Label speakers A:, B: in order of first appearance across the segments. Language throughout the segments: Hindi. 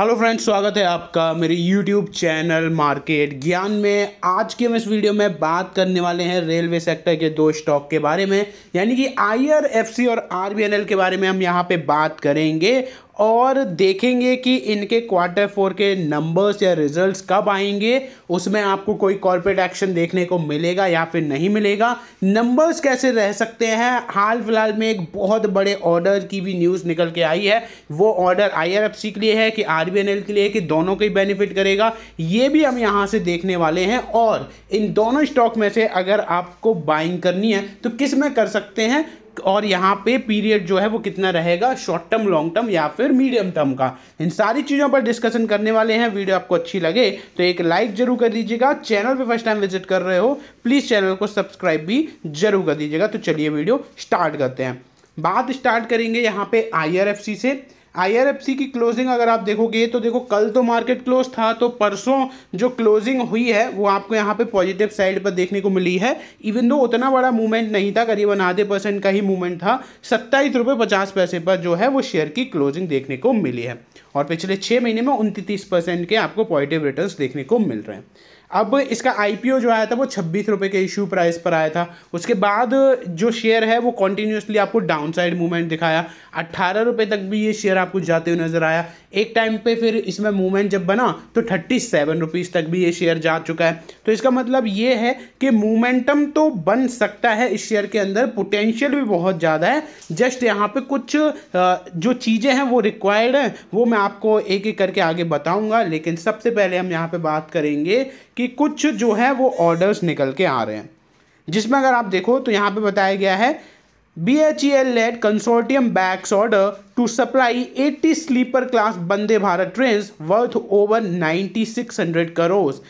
A: हेलो फ्रेंड्स स्वागत है आपका मेरे यूट्यूब चैनल मार्केट ज्ञान में आज के हम इस वीडियो में बात करने वाले हैं रेलवे सेक्टर के दो स्टॉक के बारे में यानी कि आईआरएफसी और आरबीएनएल के बारे में हम यहां पे बात करेंगे और देखेंगे कि इनके क्वार्टर फोर के नंबर्स या रिजल्ट्स कब आएंगे उसमें आपको कोई कॉर्पोरेट एक्शन देखने को मिलेगा या फिर नहीं मिलेगा नंबर्स कैसे रह सकते हैं हाल फिलहाल में एक बहुत बड़े ऑर्डर की भी न्यूज़ निकल के आई है वो ऑर्डर आईआरएफसी के लिए है कि आर के लिए है कि दोनों को ही बेनिफिट करेगा ये भी हम यहाँ से देखने वाले हैं और इन दोनों स्टॉक में से अगर आपको बाइंग करनी है तो किस में कर सकते हैं और यहाँ पे पीरियड जो है वो कितना रहेगा शॉर्ट टर्म लॉन्ग टर्म या फिर मीडियम टर्म का इन सारी चीज़ों पर डिस्कशन करने वाले हैं वीडियो आपको अच्छी लगे तो एक लाइक जरूर कर दीजिएगा चैनल पर फर्स्ट टाइम विजिट कर रहे हो प्लीज़ चैनल को सब्सक्राइब भी जरूर कर दीजिएगा तो चलिए वीडियो स्टार्ट करते हैं बात स्टार्ट करेंगे यहाँ पे आई से आईआरएफसी की क्लोजिंग अगर आप देखोगे तो देखो कल तो मार्केट क्लोज था तो परसों जो क्लोजिंग हुई है वो आपको यहाँ पे पॉजिटिव साइड पर देखने को मिली है इवन दो उतना बड़ा मूवमेंट नहीं था करीबन आधे परसेंट का ही मूवमेंट था सत्ताईस रुपये पचास पैसे पर जो है वो शेयर की क्लोजिंग देखने को मिली है और पिछले छः महीने में उनतीस परसेंट के आपको पॉजिटिव रिटर्न देखने को मिल रहे हैं अब इसका आईपीओ जो आया था वो छब्बीस रुपये के इशू प्राइस पर आया था उसके बाद जो शेयर है वो कॉन्टीन्यूसली आपको डाउन साइड मूवमेंट दिखाया अट्ठारह रुपये तक भी ये शेयर आपको जाते हुए नज़र आया एक टाइम पे फिर इसमें मूवमेंट जब बना तो थर्टी सेवन रुपीज़ तक भी ये शेयर जा चुका है तो इसका मतलब ये है कि मोमेंटम तो बन सकता है इस शेयर के अंदर पोटेंशियल भी बहुत ज़्यादा है जस्ट यहाँ पर कुछ जो चीज़ें हैं वो रिक्वायर्ड हैं वो मैं आपको एक एक करके आगे बताऊँगा लेकिन सबसे पहले हम यहाँ पर बात करेंगे कि कुछ जो है वो ऑर्डर्स निकल के आ रहे हैं जिसमें अगर आप देखो तो यहाँ पे बताया गया है B H E L led consortium bags order to supply eighty sleeper class Vande Bharat train worth over six hundred crores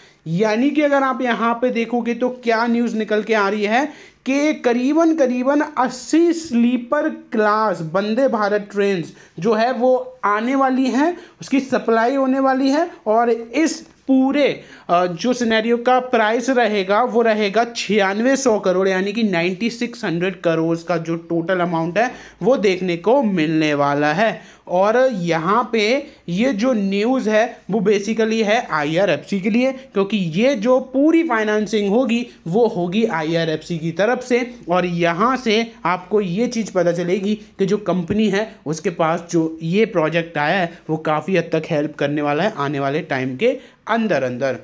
A: यानी कि अगर आप यहाँ पे देखोगे तो क्या न्यूज़ निकल के आ रही है कि करीबन करीबन अस्सी sleeper class Vande Bharat train जो है वो आने वाली हैं उसकी सप्लाई होने वाली है और इस पूरे जो सिनेरियो का प्राइस रहेगा वो रहेगा छियानवे सौ करोड़ यानी कि नाइन्टी सिक्स हंड्रेड करोड़ का जो टोटल अमाउंट है वो देखने को मिलने वाला है और यहाँ पे ये जो न्यूज़ है वो बेसिकली है आईआरएफसी के लिए क्योंकि ये जो पूरी फाइनेंसिंग होगी वो होगी आईआरएफसी की तरफ से और यहाँ से आपको ये चीज़ पता चलेगी कि जो कंपनी है उसके पास जो ये प्रोजेक्ट आया है वो काफ़ी हद तक हेल्प करने वाला है आने वाले टाइम के अंदर अंदर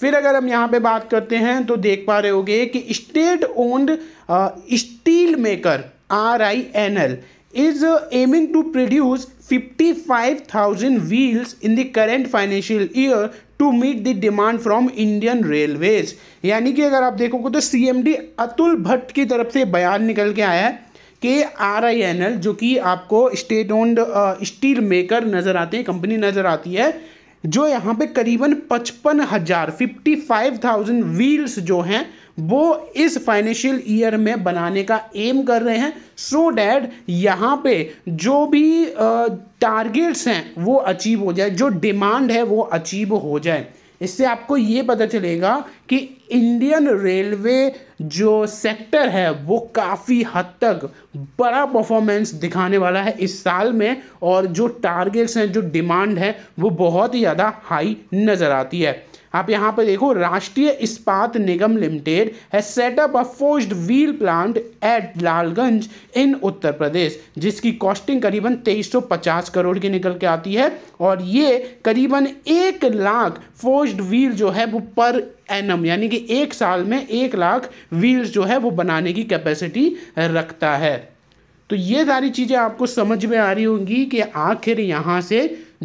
A: फिर अगर हम यहाँ पे बात करते हैं तो देख पा रहे होगे कि state owned steel maker R I N L is uh, aiming to produce 55,000 wheels in the current financial year to meet the demand from Indian railways यानी कि अगर आप देखोगे तो C M D Atul Bhatt की तरफ से बयान निकल के आया है कि आर आई एन एल जो कि आपको स्टेट ओन्ड स्टील मेकर नज़र आते हैं कंपनी नज़र आती है जो यहाँ पे करीबन पचपन हज़ार फिफ्टी फाइव थाउजेंड व्हील्स जो हैं वो इस फाइनेंशियल ईयर में बनाने का एम कर रहे हैं सो डैट यहाँ पे जो भी टारगेट्स हैं वो अचीव हो जाए जो डिमांड है वो अचीव हो जाए इससे आपको ये पता चलेगा कि इंडियन रेलवे जो सेक्टर है वो काफ़ी हद तक बड़ा परफॉर्मेंस दिखाने वाला है इस साल में और जो टारगेट्स हैं जो डिमांड है वो बहुत ही ज़्यादा हाई नज़र आती है आप यहाँ पर देखो राष्ट्रीय इस्पात निगम लिमिटेड है setup a forged wheel plant at Lalganj in Uttar Pradesh जिसकी कॉस्टिंग करीबन 2350 करोड़ की निकल के आती है और ये करीबन एक लाख फोर्स्ड व्हील जो है वो पर एनम यानी कि एक साल में एक लाख व्हील्स जो है वो बनाने की कैपेसिटी रखता है तो ये सारी चीज़ें आपको समझ में आ रही होंगी कि आखिर यहाँ से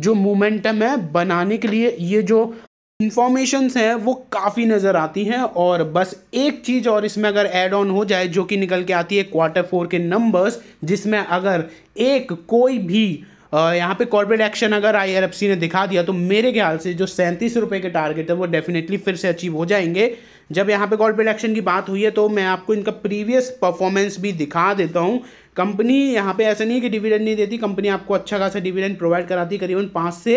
A: जो मोमेंटम है बनाने के लिए ये जो इंफॉर्मेशंस हैं वो काफ़ी नज़र आती हैं और बस एक चीज़ और इसमें अगर ऐड ऑन हो जाए जो कि निकल के आती है क्वार्टर फोर के नंबर्स जिसमें अगर एक कोई भी यहाँ पे कॉर्पोरेट एक्शन अगर आई ने दिखा दिया तो मेरे ख्याल से जो सैंतीस रुपये के टारगेट है वो डेफिनेटली फिर से अचीव हो जाएंगे जब यहाँ पे कॉल पर एक्शन की बात हुई है तो मैं आपको इनका प्रीवियस परफॉर्मेंस भी दिखा देता हूँ कंपनी यहाँ पे ऐसा नहीं है कि डिविडेंड नहीं देती कंपनी आपको अच्छा खासा डिविडेंड प्रोवाइड कराती है करीबन पाँच से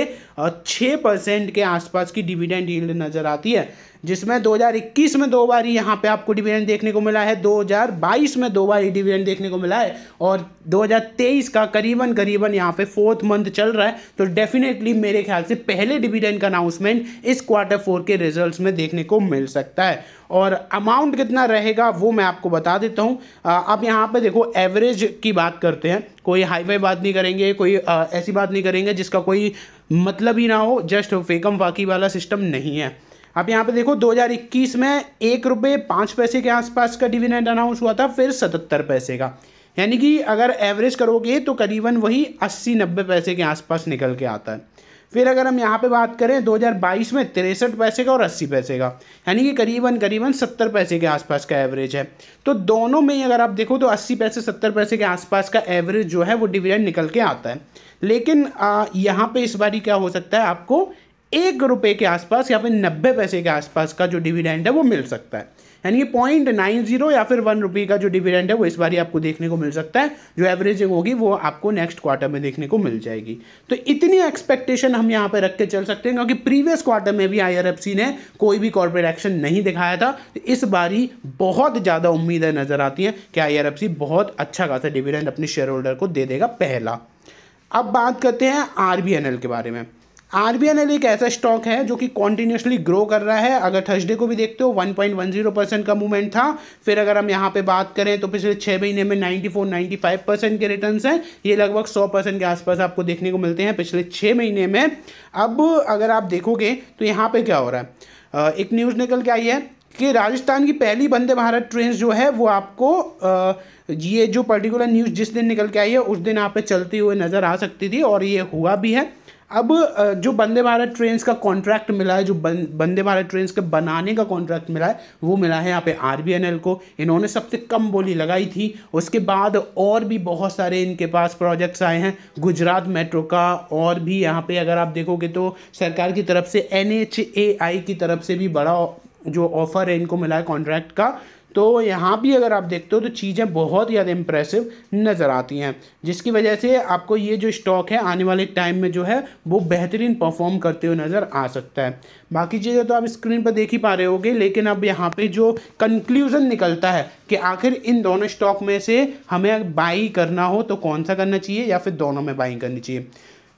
A: छः परसेंट के आसपास की डिविडेंड यील्ड नज़र आती है जिसमें 2021 में दो बार ही यहाँ पे आपको डिविडेंड देखने को मिला है 2022 में दो बार ही डिविडेंड देखने को मिला है और 2023 का करीबन करीबन यहाँ पे फोर्थ मंथ चल रहा है तो डेफिनेटली मेरे ख्याल से पहले डिविडेंड का अनाउंसमेंट इस क्वार्टर फोर के रिजल्ट्स में देखने को मिल सकता है और अमाउंट कितना रहेगा वो मैं आपको बता देता हूँ अब यहाँ पे देखो एवरेज की बात करते हैं कोई हाईवे बात नहीं करेंगे कोई आ, ऐसी बात नहीं करेंगे जिसका कोई मतलब ही ना हो जस्ट फेकम फाकी वाला सिस्टम नहीं है आप यहाँ पे देखो 2021 में एक रुपये पाँच पैसे के आसपास का डिविडेंड अनाउंस हुआ था फिर सतहत्तर पैसे का यानी कि अगर एवरेज करोगे तो करीबन वही अस्सी नब्बे पैसे के आसपास निकल के आता है फिर अगर हम यहाँ पे बात करें 2022 में तिरसठ पैसे का और 80 पैसे का यानी कि करीबन करीबन 70 पैसे के आसपास का एवरेज है तो दोनों में अगर आप देखो तो 80 पैसे 70 पैसे के आसपास का एवरेज जो है वो डिविडेंड निकल के आता है लेकिन यहाँ पर इस ही क्या हो सकता है आपको एक रुपये के आसपास या फिर नब्बे पैसे के आसपास का जो डिविडेंड है वो मिल सकता है यानी पॉइंट नाइन जीरो या फिर वन रुपी का जो डिविडेंड है वो इस बार आपको देखने को मिल सकता है जो एवरेजिंग होगी वो आपको नेक्स्ट क्वार्टर में देखने को मिल जाएगी तो इतनी एक्सपेक्टेशन हम यहाँ पर रख के चल सकते हैं क्योंकि प्रीवियस क्वार्टर में भी आई ने कोई भी कॉर्पोरेट एक्शन नहीं दिखाया था तो इस ही बहुत ज़्यादा उम्मीदें नज़र आती हैं कि आई बहुत अच्छा खासा डिविडेंड अपने शेयर होल्डर को दे देगा पहला अब बात करते हैं आर के बारे में आर बी एन एल एक ऐसा स्टॉक है जो कि कॉन्टीन्यूसली ग्रो कर रहा है अगर थर्सडे को भी देखते हो 1.10 परसेंट का मूवमेंट था फिर अगर हम यहाँ पे बात करें तो पिछले छः महीने में 94 95 परसेंट के रिटर्न हैं ये लगभग 100 परसेंट के आसपास आपको देखने को मिलते हैं पिछले छः महीने में अब अगर आप देखोगे तो यहाँ पर क्या हो रहा है एक न्यूज़ निकल के आई है कि राजस्थान की पहली वंदे भारत ट्रेन जो है वो आपको ये जो पर्टिकुलर न्यूज़ जिस दिन निकल के आई है उस दिन आप चलती हुए नज़र आ सकती थी और ये हुआ भी है अब जो वंदे भारत ट्रेन का कॉन्ट्रैक्ट मिला है जो वंदे भारत ट्रेन के बनाने का कॉन्ट्रैक्ट मिला है वो मिला है यहाँ पे आर को इन्होंने सबसे कम बोली लगाई थी उसके बाद और भी बहुत सारे इनके पास प्रोजेक्ट्स आए हैं गुजरात मेट्रो का और भी यहाँ पे अगर आप देखोगे तो सरकार की तरफ से एन की तरफ से भी बड़ा जो ऑफ़र है इनको मिला है कॉन्ट्रैक्ट का तो यहाँ भी अगर आप देखते हो तो चीज़ें बहुत ज़्यादा इम्प्रेसिव नज़र आती हैं जिसकी वजह से आपको ये जो स्टॉक है आने वाले टाइम में जो है वो बेहतरीन परफॉर्म करते हुए नज़र आ सकता है बाकी चीज़ें तो आप स्क्रीन पर देख ही पा रहे होगे लेकिन अब यहाँ पे जो कंक्लूज़न निकलता है कि आखिर इन दोनों स्टॉक में से हमें बाई करना हो तो कौन सा करना चाहिए या फिर दोनों में बाइंग करनी चाहिए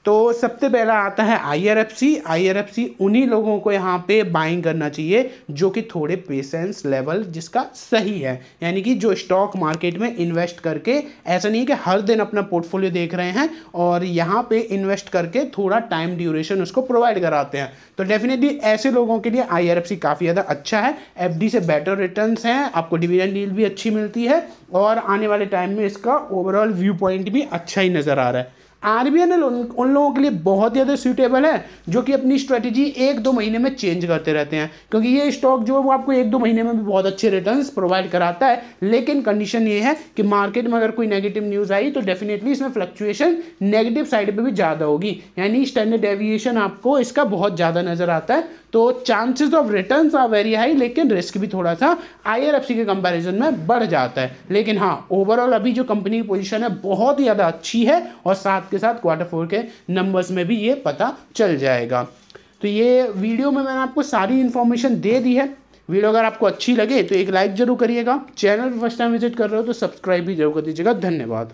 A: तो सबसे पहला आता है आईआरएफसी आईआरएफसी उन्हीं लोगों को यहाँ पे बाइंग करना चाहिए जो कि थोड़े पेशेंस लेवल जिसका सही है यानी कि जो स्टॉक मार्केट में इन्वेस्ट करके ऐसा नहीं है कि हर दिन अपना पोर्टफोलियो देख रहे हैं और यहाँ पे इन्वेस्ट करके थोड़ा टाइम ड्यूरेशन उसको प्रोवाइड कराते हैं तो डेफिनेटली ऐसे लोगों के लिए आई काफ़ी ज़्यादा अच्छा है एफ से बेटर रिटर्न हैं आपको डिविडेंड डील भी अच्छी मिलती है और आने वाले टाइम में इसका ओवरऑल व्यू पॉइंट भी अच्छा ही नज़र आ रहा है आर बी एन एल उन, उन लोगों के लिए बहुत ज़्यादा सूटेबल है जो कि अपनी स्ट्रेटजी एक दो महीने में चेंज करते रहते हैं क्योंकि ये स्टॉक जो है वो आपको एक दो महीने में भी बहुत अच्छे रिटर्न प्रोवाइड कराता है लेकिन कंडीशन ये है कि मार्केट में अगर कोई नेगेटिव न्यूज़ आई तो डेफिनेटली इसमें फ्लक्चुएशन नेगेटिव साइड पर भी ज़्यादा होगी यानी स्टैंडर्ड डेविएशन आपको इसका बहुत ज़्यादा नज़र आता है तो chances of return are very high लेकिन रिस्क भी थोड़ा सा आई के कंपेरिजन में बढ़ जाता है लेकिन हाँ ओवरऑल अभी जो कंपनी की पोजिशन है बहुत ही ज़्यादा अच्छी है और साथ के साथ क्वार्टर फोर के नंबर्स में भी ये पता चल जाएगा तो ये वीडियो में मैंने आपको सारी इन्फॉर्मेशन दे दी है वीडियो अगर आपको अच्छी लगे तो एक लाइक जरूर करिएगा चैनल फर्स्ट टाइम विजिट कर रहे हो तो सब्सक्राइब भी जरूर कर दीजिएगा धन्यवाद